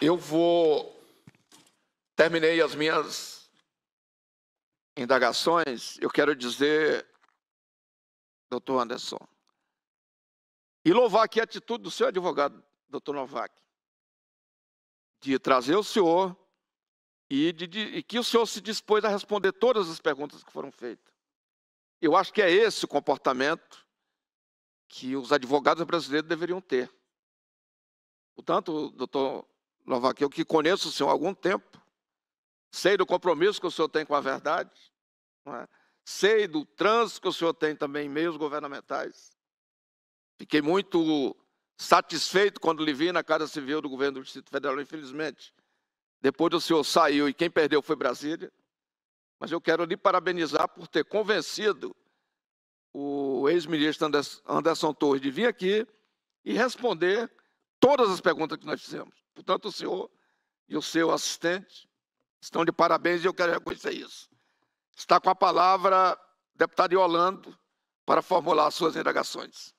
Eu vou. Terminei as minhas indagações. Eu quero dizer, doutor Anderson, e louvar aqui a atitude do seu advogado, doutor Novak, de trazer o senhor e, de, de, e que o senhor se dispôs a responder todas as perguntas que foram feitas. Eu acho que é esse o comportamento que os advogados brasileiros deveriam ter. Portanto, doutor Lovaque, eu que conheço o Senhor há algum tempo, sei do compromisso que o Senhor tem com a verdade, é? sei do trânsito que o Senhor tem também em meios governamentais. Fiquei muito satisfeito quando lhe vi na Casa Civil do Governo do Distrito Federal, infelizmente. Depois o senhor saiu e quem perdeu foi Brasília. Mas eu quero lhe parabenizar por ter convencido o ex-ministro Anderson Torres de vir aqui e responder todas as perguntas que nós fizemos. Portanto, o senhor e o seu assistente estão de parabéns e eu quero reconhecer isso. Está com a palavra deputado Yolando para formular suas indagações.